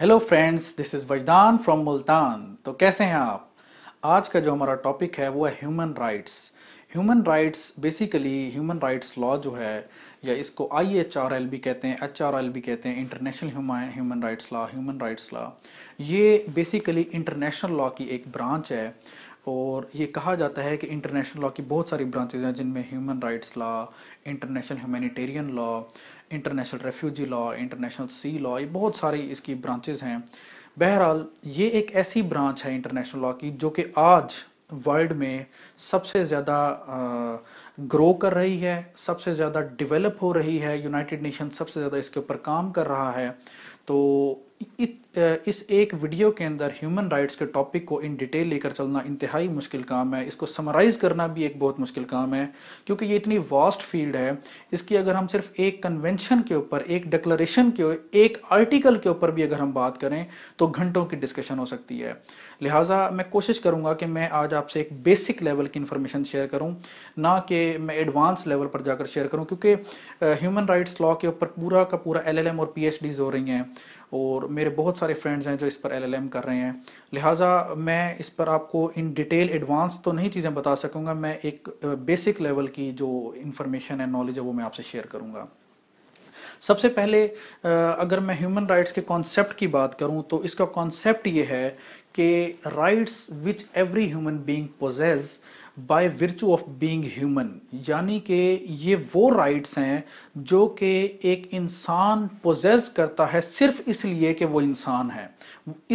hello friends this is Wajdan from Multan तो कैसे हैं आप आज का जो हमारा टॉपिक है वो है human rights human rights basically human rights law जो है या इसको आई एच आर एल भी कहते हैं एच आर एल भी कहते हैं international human rights law human rights law ये बेसिकली इंटरनेशनल लॉ की एक ब्रांच है और ये कहा जाता है कि इंटरनेशनल लॉ की बहुत सारी ब्रांचेज हैं जिनमें human rights law international humanitarian law international refugee law international sea law ये बहुत सारी इसकी ब्रांचेज हैं बहरहाल ये एक ऐसी ब्रांच है इंटरनेशनल लॉ की जो कि आज वर्ल्ड में सबसे ज़्यादा ग्रो कर रही है सबसे ज़्यादा डेवलप हो रही है यूनाइटेड नेशन सबसे ज़्यादा इसके ऊपर काम कर रहा है तो इस एक वीडियो के अंदर ह्यूमन राइट्स के टॉपिक को इन डिटेल लेकर चलना इंतहाई मुश्किल काम है इसको समराइज करना भी एक बहुत मुश्किल काम है क्योंकि ये इतनी वास्ट फील्ड है इसकी अगर हम सिर्फ एक कन्वेंशन के ऊपर एक डिक्लरेशन के एक आर्टिकल के ऊपर भी अगर हम बात करें तो घंटों की डिस्कशन हो सकती है लिहाजा मैं कोशिश करूंगा कि मैं आज आपसे एक बेसिक लेवल की इन्फॉर्मेशन शेयर करूँ ना कि मैं एडवांस लेवल पर जाकर शेयर करूँ क्योंकि ह्यूमन राइट्स लॉ के ऊपर पूरा का पूरा एल और पी हो रही हैं और मेरे बहुत सारे फ्रेंड्स हैं जो इस पर एलएलएम कर रहे हैं लिहाजा मैं इस पर आपको इन डिटेल एडवांस तो नहीं चीज़ें बता सकूंगा मैं एक बेसिक लेवल की जो इन्फॉर्मेशन है नॉलेज है वो मैं आपसे शेयर करूंगा सबसे पहले अगर मैं ह्यूमन राइट्स के कॉन्सेप्ट की बात करूं तो इसका कॉन्सेप्ट ये है कि rights which every human being possesses by virtue of being human यानी कि ये वो राइट्स हैं जो कि एक इंसान पोजेस करता है सिर्फ इसलिए कि वो इंसान है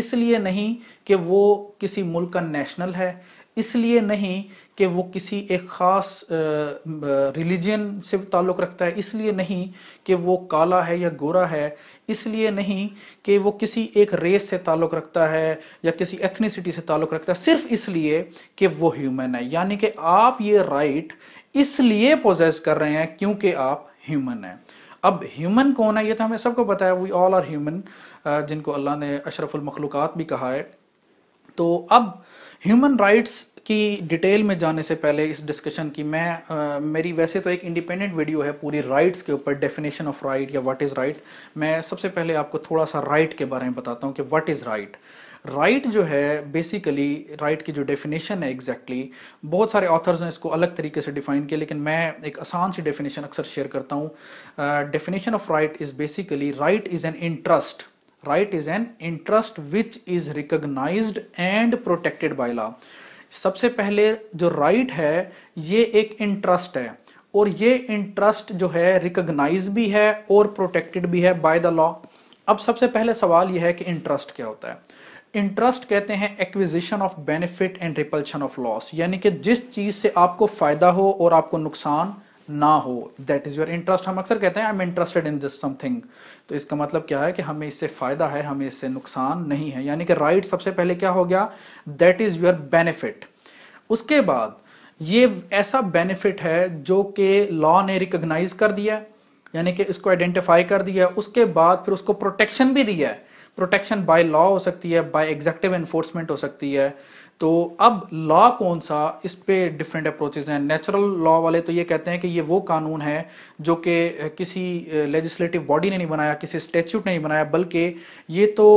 इसलिए नहीं कि वो किसी मुल्क का नेशनल है इसलिए नहीं कि वो किसी एक ख़ास रिलीजन से ताल्लुक़ रखता है इसलिए नहीं कि वो काला है या गोरा है इसलिए नहीं कि वो किसी एक रेस से ताल्लुक़ रखता है या किसी एथनीसिटी से ताल्लुक़ रखता है सिर्फ इसलिए कि वो ह्यूमन है यानी कि आप ये राइट इसलिए पोजेस कर रहे हैं क्योंकि आप ह्यूमन हैं अब ह्यूमन कौन है ये तो हमें सबको पता है वी ऑल आर ह्यूमन जिनको अल्लाह ने अशरफुल मखलूक भी कहा है तो अब ह्यूमन राइट्स की डिटेल में जाने से पहले इस डिस्कशन की मैं आ, मेरी वैसे तो एक इंडिपेंडेंट वीडियो है पूरी राइट्स के ऊपर डेफिनेशन ऑफ राइट या व्हाट इज़ राइट मैं सबसे पहले आपको थोड़ा सा राइट right के बारे में बताता हूँ कि व्हाट इज़ राइट राइट जो है बेसिकली राइट की जो डेफिनेशन है एग्जैक्टली exactly, बहुत सारे ऑथर्स ने इसको अलग तरीके से डिफाइन किया लेकिन मैं एक आसान सी डेफिनेशन अक्सर शेयर करता हूँ definition of right is basically right is an interest right is an interest which is recognised and protected by law सबसे पहले जो राइट right है ये एक इंटरेस्ट है और ये इंटरेस्ट जो है रिकोगनाइज भी है और प्रोटेक्टेड भी है बाय द लॉ अब सबसे पहले सवाल यह है कि इंटरेस्ट क्या होता है इंटरेस्ट कहते हैं acquisition of benefit and repulsion of loss यानी कि जिस चीज से आपको फायदा हो और आपको नुकसान ना हो दैट इज़ योर इंटरेस्ट हम अक्सर कहते हैं I am interested in this something तो इसका मतलब क्या है कि हमें इससे फ़ायदा है हमें इससे नुकसान नहीं है यानी कि राइट सबसे पहले क्या हो गया दैट इज़ योर बेनिफिट उसके बाद ये ऐसा बेनिफिट है जो कि लॉ ने रिकग्नाइज कर दिया यानी कि इसको आइडेंटिफाई कर दिया उसके बाद फिर उसको प्रोटेक्शन भी दिया है प्रोटेक्शन बाय लॉ हो सकती है बाय एग्जेक्टिव एनफोर्समेंट हो सकती है तो अब लॉ कौन सा इस पे डिफरेंट अप्रोचेज हैं नेचुरल लॉ वाले तो ये कहते हैं कि ये वो कानून है जो कि किसी लेजिस्लेटिव बॉडी ने नहीं बनाया किसी स्टेच्यूट ने नहीं बनाया बल्कि ये तो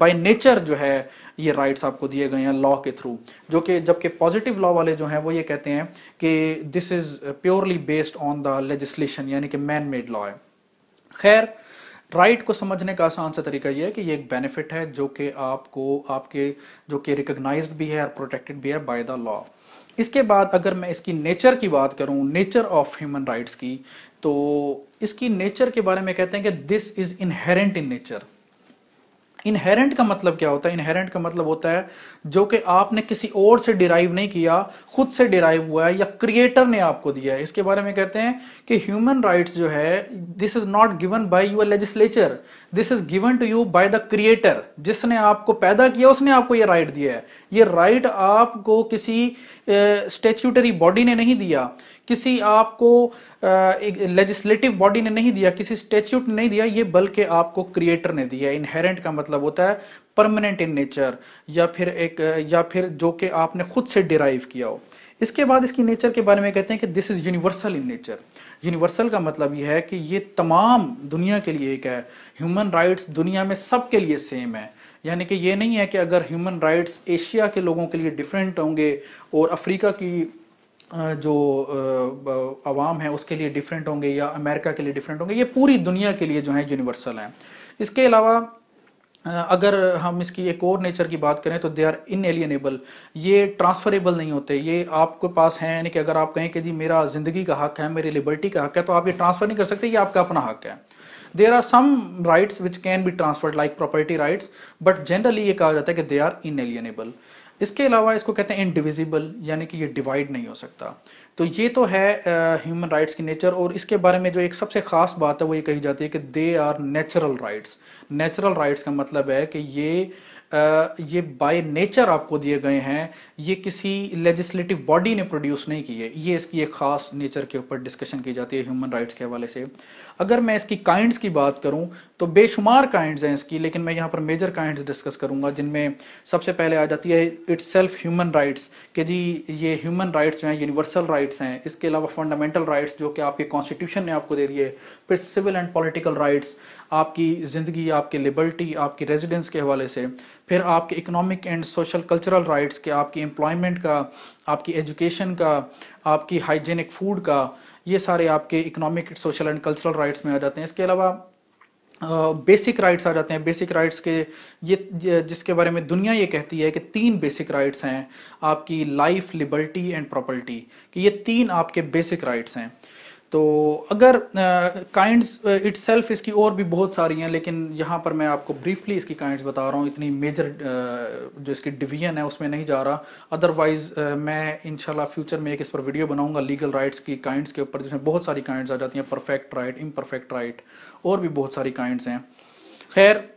बाय नेचर जो है ये राइट्स आपको दिए गए हैं लॉ के थ्रू जो कि जबकि पॉजिटिव लॉ वाले जो हैं वो ये कहते हैं कि this is purely based on the legislation यानी कि मैन मेड लॉ है खैर राइट right को समझने का आसान सा तरीका यह है कि ये एक बेनिफिट है जो कि आपको आपके जो कि रिकग्नाइज भी है और प्रोटेक्टेड भी है बाय द लॉ इसके बाद अगर मैं इसकी नेचर की बात करूं नेचर ऑफ ह्यूमन राइट्स की तो इसकी नेचर के बारे में कहते हैं कि this is inherent in nature inherent का मतलब क्या होता है इनहेरेंट का मतलब होता है जो कि आपने किसी और से डिराइव नहीं किया खुद से डिराइव हुआ है या क्रिएटर ने आपको दिया है इसके बारे में कहते हैं कि ह्यूमन राइट्स जो है this is not given by your legislature this is given to you by the creator जिसने आपको पैदा किया उसने आपको ये राइट दिया है ये राइट आपको किसी स्टेच्यूटरी बॉडी ने नहीं दिया किसी आपको लेजिस्लेटिव बॉडी ने नहीं दिया किसी स्टेच्यूट ने नहीं दिया ये बल्कि आपको क्रिएटर ने दिया इनहेरेंट का मतलब होता है परमानेंट इन नेचर या फिर एक या फिर जो कि आपने खुद से डिराइव किया हो इसके बाद इसकी नेचर के बारे में कहते हैं कि this is universal in nature universal का मतलब यह है कि ये तमाम दुनिया के लिए एक है ह्यूमन राइट्स दुनिया में सबके लिए सेम है यानी कि ये नहीं है कि अगर ह्यूमन राइट्स एशिया के लोगों के लिए डिफरेंट होंगे और अफ्रीका की जो आवाम है उसके लिए डिफरेंट होंगे या अमेरिका के लिए डिफरेंट होंगे ये पूरी दुनिया के लिए जो है यूनिवर्सल हैं इसके अलावा अगर हम इसकी एक और नेचर की बात करें तो दे आर इन एलियनेबल ये ट्रांसफरेबल नहीं होते ये आपके पास हैं यानी कि अगर आप कहें कि जी मेरा ज़िंदगी का हक है मेरी लिबर्टी का हक है तो आप ये ट्रांसफ़र नहीं कर सकते ये आपका अपना हक है there are some rights which can be transferred like property rights but generally ये कहा जाता है कि दे आर इन एलियनेबल इसके अलावा इसको कहते हैं इनडिविजिबल यानी कि ये डिवाइड नहीं हो सकता तो ये तो है ह्यूमन uh, राइट्स की नेचर और इसके बारे में जो एक सबसे खास बात है वो ये कही जाती है कि they are natural rights natural rights का मतलब है कि ये ये बाय नेचर आपको दिए गए हैं ये किसी लेजिस्लेटिव बॉडी ने प्रोड्यूस नहीं किए ये इसकी एक खास नेचर के ऊपर डिस्कशन की जाती है ह्यूमन राइट्स के हवाले से अगर मैं इसकी काइंड्स की बात करूं तो बेशुमार काइंड्स हैं इसकी लेकिन मैं यहाँ पर मेजर काइंड्स डिस्कस करूंगा जिनमें सबसे पहले आ जाती है इट्स सेल्फ ह्यूमन राइट्स कि जी ये ह्यूमन राइट्स जो हैं यूनिवर्सल राइट्स हैं इसके अलावा फंडामेंटल राइट्स जो कि आपके कॉन्स्टिट्यूशन ने आपको दे दिए फिर सिविल एंड पॉलिटिकल राइट्स आपकी ज़िंदगी आपकी लिबर्टी आपकी रेजिडेंस के हवाले से फिर आपके economic and social cultural rights के आपकी एम्प्लॉयमेंट का आपकी एजुकेशन का आपकी हाइजीनिक फूड का ये सारे आपके economic social and cultural rights में आ जाते हैं इसके अलावा बेसिक uh, राइट्स आ जाते हैं बेसिक राइट्स के ये जिसके बारे में दुनिया ये कहती है कि तीन बेसिक राइट्स हैं आपकी लाइफ लिबर्टी एंड प्रॉपर्टी कि ये तीन आपके बेसिक राइट्स हैं तो अगर काइंड्स इट्स सेल्फ इसकी और भी बहुत सारी हैं लेकिन यहाँ पर मैं आपको ब्रीफली इसकी काइंड्स बता रहा हूँ इतनी मेजर uh, जो इसकी डिवीजन है उसमें नहीं जा रहा अदरवाइज uh, मैं इनशाला फ्यूचर में एक इस पर वीडियो बनाऊंगा लीगल राइट्स की काइंड्स के ऊपर जिसमें बहुत सारी काइंड्स आ जाती हैं परफेक्ट राइट इम्परफेक्ट राइट और भी बहुत सारी काइंड्स हैं खैर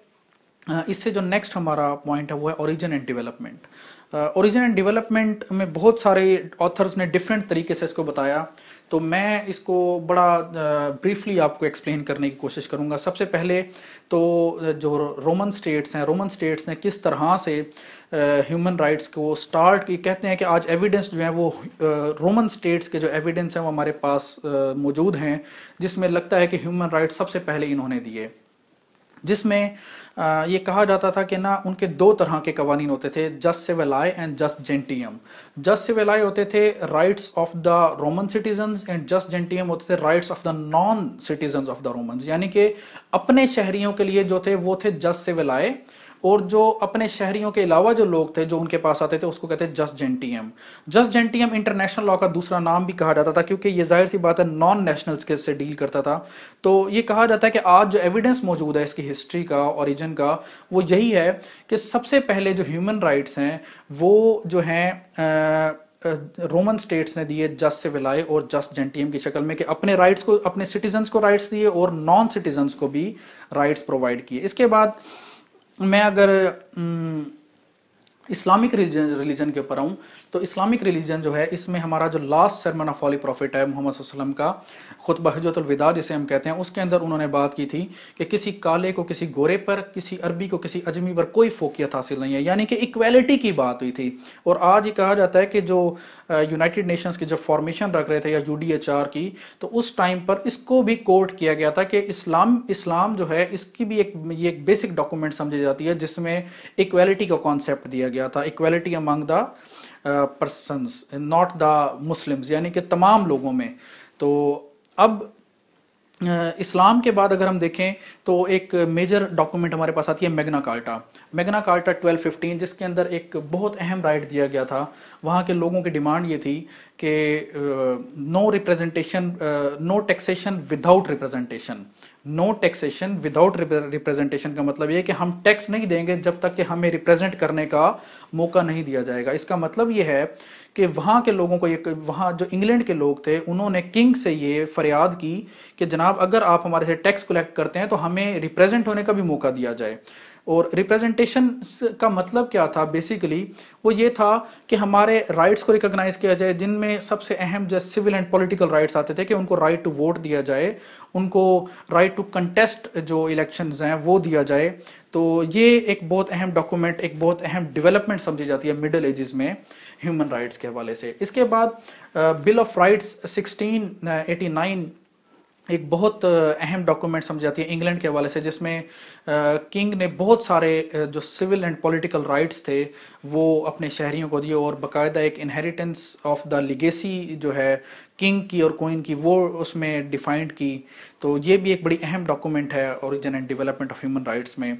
इससे जो नेक्स्ट हमारा पॉइंट है वो है origin and development origin and development में बहुत सारे ऑथर्स ने डिफरेंट तरीके से इसको बताया तो मैं इसको बड़ा ब्रीफली आपको एक्सप्लेन करने की कोशिश करूंगा सबसे पहले तो जो रोमन स्टेट्स हैं रोमन स्टेट्स ने किस तरह से ह्यूमन राइट्स को स्टार्ट की कहते हैं कि आज एविडेंस जो है वो रोमन स्टेट्स के जो एविडेंस हैं वो हमारे पास मौजूद हैं जिसमें लगता है कि ह्यूमन राइट्स सबसे पहले इन्होंने दिए जिसमें ये कहा जाता था कि ना उनके दो तरह के कवानीन होते थे जस सिविलाई एंड जस जेंटियम जस सिविलाई होते थे rights of the Roman citizen and jus gentium होते थे rights of the non citizen of the Roman यानी कि अपने शहरियों के लिए जो थे वो थे जस से सिविलाई और जो अपने शहरियों के अलावा जो लोग थे जो उनके पास आते थे उसको कहते हैं jus gentium jus gentium international law का दूसरा नाम भी कहा जाता था क्योंकि ये जाहिर सी बात है नॉन नेशनल्स के से डील करता था तो ये कहा जाता है कि आज जो एविडेंस मौजूद है इसकी हिस्ट्री का ओरिजिन का वो यही है कि सबसे पहले जो ह्यूमन राइट्स हैं वो जो हैं रोमन स्टेट्स ने दिए जस्ट से विलाए और जस्ट जेंटीएम की शक्ल में कि अपने राइट्स को अपने सिटीजन्स को राइट्स दिए और नॉन सिटीजन्स को भी राइट्स प्रोवाइड किए इसके बाद मैं अगर इस्लामिक रिलीजन रिलीजन के ऊपर आऊँ तो इस्लामिक रिलीजन जो है इसमें हमारा जो last sermon of holy prophet है मोहम्मद वसल्लम का खुद हजतुलविदा जिसे हम कहते हैं उसके अंदर उन्होंने बात की थी कि किसी काले को किसी गोरे पर किसी अरबी को किसी अजमी पर कोई फोकियत हासिल नहीं है यानी कि इक्वेलिटी की बात हुई थी और आज ही कहा जाता है कि जो यूनाइटेड नेशंस की जब फॉर्मेशन रख रहे थे या यू की तो उस टाइम पर इसको भी कोर्ट किया गया था कि इस्लाम इस्लाम जो है इसकी भी एक ये एक बेसिक डॉक्यूमेंट समझी जाती है जिसमें इक्वेलिटी का कॉन्सेप्ट दिया गया था equality among the persons not the Muslims यानी कि तमाम लोगों में तो अब uh, इस्लाम के बाद अगर हम देखें तो एक मेजर डॉक्यूमेंट हमारे पास आती है मैग्ना कार्टा मैग्ना कार्टा 1215 जिसके अंदर एक बहुत अहम राइट दिया गया था वहाँ के लोगों की डिमांड ये थी कि no representation no taxation without representation no taxation without representation का मतलब ये कि हम टैक्स नहीं देंगे जब तक कि हमें रिप्रेजेंट करने का मौका नहीं दिया जाएगा इसका मतलब ये है कि वहाँ के लोगों को ये वहाँ जो इंग्लैंड के लोग थे उन्होंने किंग से ये फरियाद की कि जनाब अगर आप हमारे से टैक्स कलेक्ट करते हैं तो हमें रिप्रेजेंट होने का भी मौका दिया जाए और रिप्रेजेंटेशन का मतलब क्या था बेसिकली वो ये था कि हमारे राइट्स को रिकॉग्नाइज किया जाए जिनमें सबसे अहम जो सिविल एंड पॉलिटिकल राइट्स आते थे कि उनको राइट टू वोट दिया जाए उनको राइट टू कंटेस्ट जो इलेक्शंस हैं वो दिया जाए तो ये एक बहुत अहम डॉक्यूमेंट एक बहुत अहम डेवलपमेंट समझी जाती है मिडिल एजेस में ह्यूमन राइट्स के हवाले से इसके बाद bill of rights sixteen eighty nine एक बहुत अहम डॉक्यूमेंट समझ जाती है इंग्लैंड के हवाले से जिसमें किंग ने बहुत सारे जो सिविल एंड पॉलिटिकल राइट्स थे वो अपने शहरियों को दिए और बकायदा एक इनहेरिटेंस ऑफ द लिगेसी जो है किंग की और क्वीन की वो उसमें डिफाइंड की तो ये भी एक बड़ी अहम डॉक्यूमेंट है origin and development of human rights में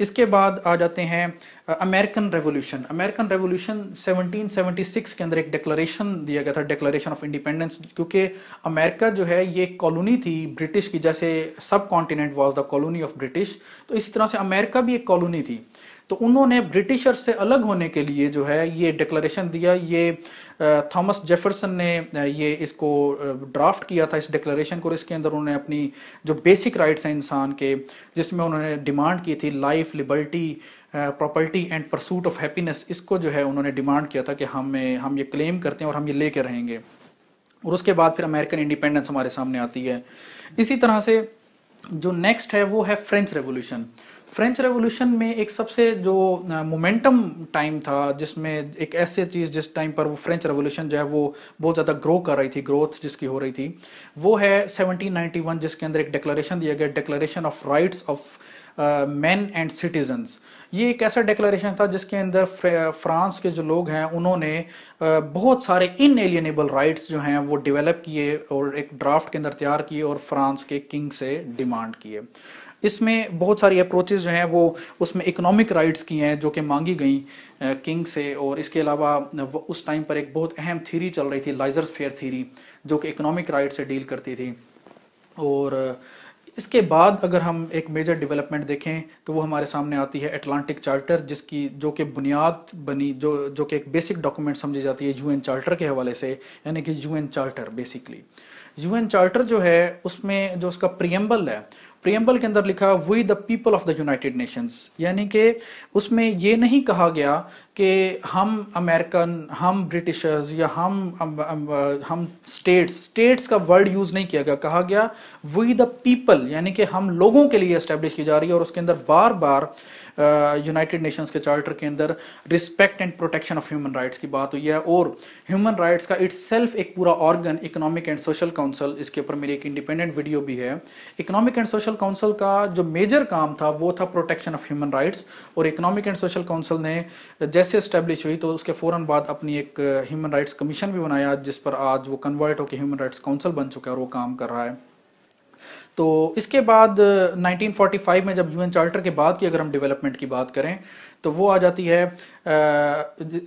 इसके बाद आ जाते हैं अमेरिकन रेवोल्यूशन अमेरिकन रेवोल्यूशन 1776 के अंदर एक डिक्लेरेशन दिया गया था डिक्लेरेशन ऑफ इंडिपेंडेंस क्योंकि अमेरिका जो है ये कॉलोनी थी ब्रिटिश की जैसे सब continent was the colony of British तो इसी तरह से अमेरिका भी एक कॉलोनी थी तो उन्होंने ब्रिटिशर से अलग होने के लिए जो है ये डिक्लेरेशन दिया ये थॉमस जेफरसन ने ये इसको ड्राफ्ट किया था इस डिक्लेरेशन को और इसके अंदर उन्होंने अपनी जो बेसिक राइट्स हैं इंसान के जिसमें उन्होंने डिमांड की थी life liberty property and pursuit of happiness इसको जो है उन्होंने डिमांड किया था कि हमें हम ये क्लेम करते हैं और हम ये लेके रहेंगे और उसके बाद फिर अमेरिकन इंडिपेंडेंस हमारे सामने आती है इसी तरह से जो नेक्स्ट है वो है फ्रेंच रेवोल्यूशन फ्रेंच रेवोल्यूशन में एक सबसे जो मोमेंटम टाइम था जिसमें एक ऐसे चीज़ जिस टाइम पर वो फ्रेंच रेवोल्यूशन जो है वो बहुत ज़्यादा ग्रो कर रही थी ग्रोथ जिसकी हो रही थी वो है 1791 जिसके अंदर एक डिक्लेरेशन दिया गया declaration of rights of man and citizens ये एक ऐसा डिक्लेरेशन था जिसके अंदर फ्रांस के जो लोग हैं उन्होंने बहुत सारे इनएलियनेबल राइट्स जो हैं वो डेवलप किए और एक ड्राफ्ट के अंदर तैयार किए और फ्रांस के किंग से डिमांड किए इसमें बहुत सारी अप्रोचेज जो हैं वो उसमें इकोनॉमिक राइट्स की हैं जो कि मांगी गई किंग से और इसके अलावा उस टाइम पर एक बहुत अहम थीरी चल रही थी लाइजर्स फेयर थीरी जो कि इकोनॉमिक राइट से डील करती थी और इसके बाद अगर हम एक मेजर डेवलपमेंट देखें तो वो हमारे सामने आती है अटलांटिक चार्टर जिसकी जो कि बुनियाद बनी जो जो कि एक बेसिक डॉक्यूमेंट समझी जाती है यूएन चार्टर के हवाले से यानी कि UN charter basically UN charter जो है उसमें जो उसका प्रियम्बल है प्रियम्बल के अंदर लिखा we the people of the United Nations यानी कि उसमें ये नहीं कहा गया कि हम अमेरिकन हम ब्रिटिशर्स या हम हम स्टेट्स स्टेट्स का वर्ड यूज़ नहीं किया गया कहा गया वी द पीपल यानी कि हम लोगों के लिए इस्टेब्लिश की जा रही है और उसके अंदर बार बार यूनाइटेड uh, नेशंस के चार्टर के अंदर respect and protection of human rights की बात हुई है और ह्यूमन राइट्स का इट्स एक पूरा organ economic and social council इसके ऊपर मेरी एक इंडिपेंडेंट वीडियो भी है इकोनॉमिक एंड सोशल काउंसिल का जो मेजर काम था वो था प्रोटेक्शन ऑफ ह्यूमन राइट्स और इकोनॉमिक एंड सोशल काउंसिल ने जैसे स्टेब्लिश हुई तो उसके फ़ौरन बाद अपनी एक ह्यूमन राइट्स कमीशन भी बनाया जिस पर आज वो कन्वर्ट होकर ह्यूमन राइट्स काउंसिल बन चुका है और वो काम कर रहा है तो इसके बाद 1945 में जब यूएन चार्टर के बाद की अगर हम डेवलपमेंट की बात करें तो वो आ जाती है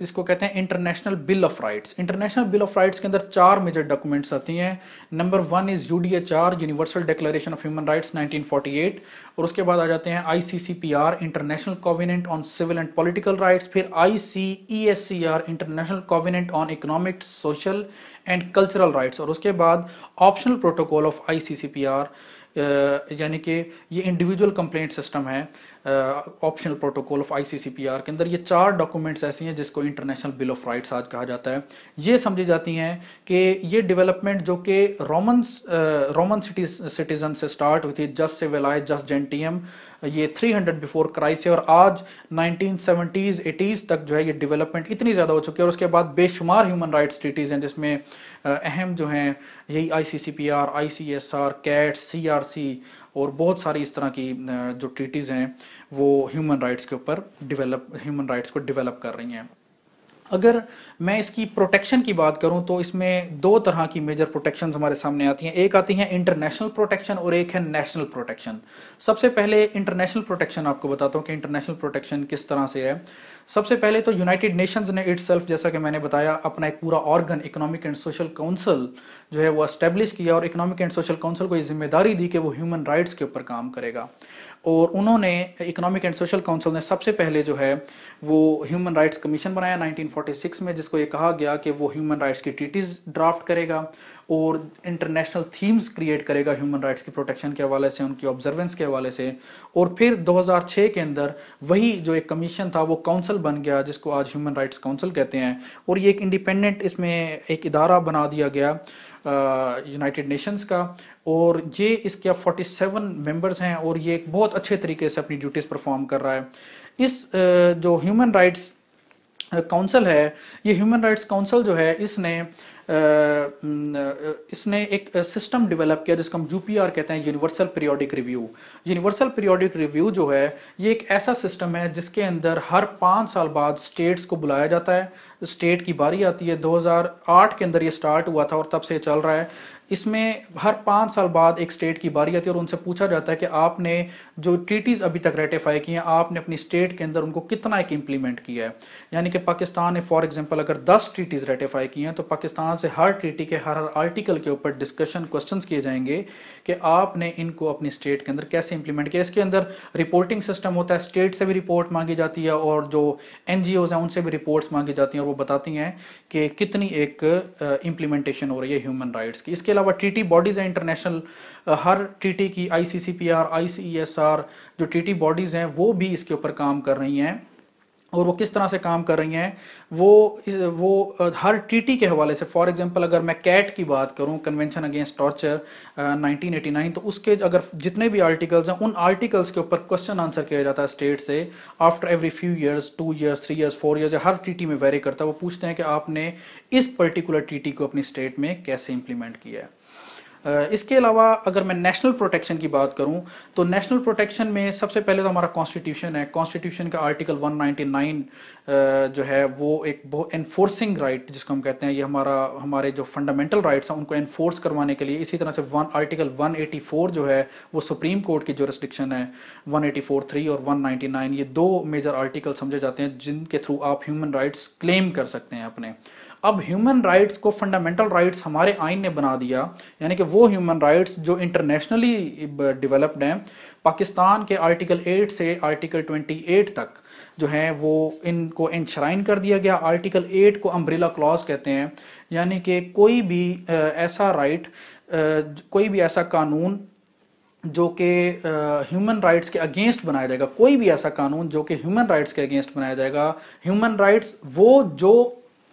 इसको कहते हैं international bill of rights international bill of rights के अंदर चार मेजर डॉक्यूमेंट्स आती हैं number one is U D H R universal declaration of human rights 1948 और उसके बाद आ जाते हैं I C C P R international covenant on civil and political rights फिर I C E S C R international covenant on economic social and cultural rights और उसके बाद optional protocol of I C C P R यानी कि ये individual complaint system है optional protocol of ICCPR के अंदर ये चार डॉक्यूमेंट्स ऐसी हैं जिसको इंटरनेशनल बिल ऑफ राइट्स आज कहा जाता है ये समझी जाती हैं कि ये डेवलपमेंट जो कि रोमन रोमन सिटीजन से स्टार्ट हुई थी जस्ट सिविलाइज जस्ट जेंटीएम ये 300 बिफोर क्राइस है और आज 1970s 80s तक जो है ये डेवलपमेंट इतनी ज़्यादा हो चुकी है और उसके बाद बेशुमार ह्यूमन राइट्स ट्रीटीज़ हैं जिसमें अहम जो हैं यही I C C P R I C S R CAT C R C और बहुत सारी इस तरह की जो ट्रीटीज़ हैं वो ह्यूमन राइट्स के ऊपर डिवेलप ह्यूमन राइट्स को डिवेलप कर रही हैं अगर मैं इसकी प्रोटेक्शन की बात करूं तो इसमें दो तरह की मेजर प्रोटेक्शन हमारे सामने आती हैं एक आती है इंटरनेशनल प्रोटेक्शन और एक है नेशनल प्रोटेक्शन सबसे पहले इंटरनेशनल प्रोटेक्शन आपको बताता हूं कि इंटरनेशनल प्रोटेक्शन किस तरह से है सबसे पहले तो यूनाइटेड नेशंस ने इट जैसा कि मैंने बताया अपना एक पूरा organ economic and social council जो है वो एस्टेब्लिश किया और इकोनॉमिक एंड सोशल काउंसिल को ये जिम्मेदारी दी कि वो ह्यूमन राइट्स के ऊपर काम करेगा और उन्होंने इकोनॉमिक एंड सोशल काउंसिल ने सबसे पहले जो है वो ह्यूमन राइट्स कमीशन बनाया 1946 में जिसको ये कहा गया कि वो ह्यूमन राइट्स की ट्रीटीज ड्राफ्ट करेगा और इंटरनेशनल थीम्स क्रिएट करेगा ह्यूमन राइट्स की प्रोटेक्शन के हवाले से उनकी ऑब्जर्वेंस के हवाले से और फिर 2006 के अंदर वही जो एक कमीशन था वो काउंसिल बन गया जिसको आज ह्यूमन राइट्स काउंसिल कहते हैं और ये एक इंडिपेंडेंट इसमें एक इदारा बना दिया गया यूनाइटेड uh, नेशंस का और ये इसके 47 मेंबर्स हैं और ये एक बहुत अच्छे तरीके से अपनी ड्यूटीज़ परफॉर्म कर रहा है इस जो ह्यूमन राइट्स काउंसिल है ये ह्यूमन राइट्स काउंसिल जो है इसने इसने एक सिस्टम डेवलप किया जिसको हम यूपीआर कहते हैं universal periodic review universal periodic review जो है ये एक ऐसा सिस्टम है जिसके अंदर हर पाँच साल बाद स्टेट्स को बुलाया जाता है स्टेट की बारी आती है 2008 के अंदर ये स्टार्ट हुआ था और तब से ये चल रहा है इसमें हर पाँच साल बाद एक स्टेट की बारी आती है और उनसे पूछा जाता है कि आपने जो ट्रीटीज़ अभी तक रेटिफाई की हैं आपने अपनी स्टेट के अंदर उनको कितना एक इम्प्लीमेंट किया है यानी कि पाकिस्तान ने फॉर एग्जाम्पल अगर दस ट्रीटीज़ रेटिफाई की हैं तो पाकिस्तान से हर ट्रीटी के हर हर आर्टिकल के ऊपर डिस्कशन क्वेश्चन किए जाएंगे कि आपने इनको अपनी स्टेट के अंदर कैसे इंप्लीमेंट किया इसके अंदर रिपोर्टिंग सिस्टम होता है स्टेट से भी रिपोर्ट मांगी जाती है और जो एन हैं उनसे भी रिपोर्ट्स मांगी जाती हैं और वो बताती हैं कि कितनी एक इम्प्लीमेंटेशन हो रही है ह्यूमन राइट्स की इसके अलावा अलावा टीटी बॉडीज़ हैं इंटरनेशनल हर टीटी की आईसीसीपीआर आईसीईएसआर e जो टीटी बॉडीज़ हैं वो भी इसके ऊपर काम कर रही हैं और वो किस तरह से काम कर रही हैं वो वो हर टीटी के हवाले से फॉर एग्जांपल अगर मैं कैट की बात करूं कन्वेंशन अगेंस्ट टॉर्चर 1989 तो उसके अगर जितने भी आर्टिकल्स हैं उन आर्टिकल्स के ऊपर क्वेश्चन आंसर किया जाता है स्टेट से after every few years two years three years four years हर टी में वेरी करता है वो पूछते हैं कि आपने इस पर्टिकुलर टी को अपनी स्टेट में कैसे इंप्लीमेंट किया है इसके अलावा अगर मैं नेशनल प्रोटेक्शन की बात करूं तो नेशनल प्रोटेक्शन में सबसे पहले तो हमारा कॉन्स्टिट्यूशन है कॉन्स्टिट्यूशन का आर्टिकल 199 जो है वो एक बहुत एनफोर्सिंग राइट जिसको हम कहते हैं ये हमारा हमारे जो फंडामेंटल राइट्स हैं उनको एनफोर्स करवाने के लिए इसी तरह से वन आर्टिकल वन जो है वो सुप्रीम कोर्ट की जो है वन थ्री और वन ये दो मेजर आर्टिकल समझे जाते हैं जिनके थ्रू आप ह्यूमन राइट्स क्लेम कर सकते हैं अपने अब ह्यूमन राइट्स को फंडामेंटल राइट्स हमारे आइन ने बना दिया यानी कि वो ह्यूमन राइट्स जो इंटरनेशनली डेवलप्ड हैं पाकिस्तान के आर्टिकल 8 से आर्टिकल 28 तक जो हैं वो इनको इंश्राइन कर दिया गया आर्टिकल 8 को अम्ब्रेला क्लॉज कहते हैं यानी कि कोई भी ऐसा राइट कोई भी ऐसा कानून जो कि ह्यूमन राइट्स के अगेंस्ट बनाया जाएगा कोई भी ऐसा कानून जो कि ह्यूमन राइट्स के अगेंस्ट बनाया जाएगा ह्यूमन राइट्स वो जो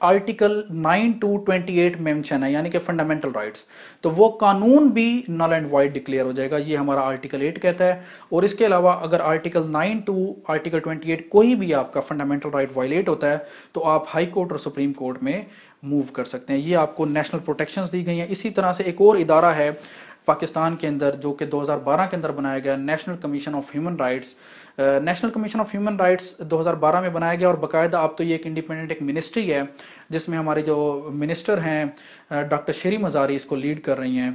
आर्टिकल 9 टू 28 मेंशन है यानी कि फंडामेंटल राइट्स तो वो कानून भी नल एंड वाइड डिक्लेयर हो जाएगा ये हमारा आर्टिकल 8 कहता है और इसके अलावा अगर आर्टिकल 9 टू आर्टिकल 28 कोई भी आपका फंडामेंटल राइट वायलेट होता है तो आप हाई कोर्ट और सुप्रीम कोर्ट में मूव कर सकते हैं ये आपको नेशनल प्रोटेक्शन दी गई हैं इसी तरह से एक और इदारा है पाकिस्तान के अंदर जो कि 2012 के अंदर बनाया गया national commission of human rights national commission of human rights 2012 में बनाया गया और बाकायदा अब तो ये एक इंडिपेंडेंट एक मिनिस्ट्री है जिसमें हमारे जो मिनिस्टर हैं डॉक्टर शेरी मजारी इसको लीड कर रही हैं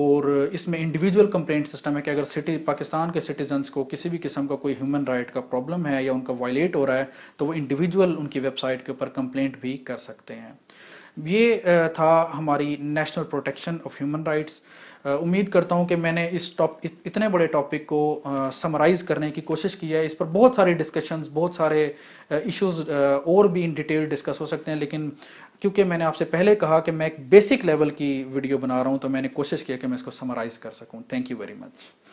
और इसमें इंडिविजुअल कंप्लेंट सिस्टम है कि अगर सिटी पाकिस्तान के सिटीजन्स को किसी भी किस्म का कोई ह्यूमन राइट का प्रॉब्लम है या उनका वायलेट हो रहा है तो वो इंडिविजुअल उनकी वेबसाइट के ऊपर कंप्लेंट भी कर सकते हैं ये था हमारी national protection of human rights उम्मीद करता हूँ कि मैंने इस टॉप इतने बड़े टॉपिक को समराइज़ करने की कोशिश की है इस पर बहुत सारे डिस्कशंस बहुत सारे इश्यूज और भी इन डिटेल डिस्कस हो सकते हैं लेकिन क्योंकि मैंने आपसे पहले कहा कि मैं एक बेसिक लेवल की वीडियो बना रहा हूँ तो मैंने कोशिश किया कि मैं इसको समराइज़ कर सकूँ थैंक यू वेरी मच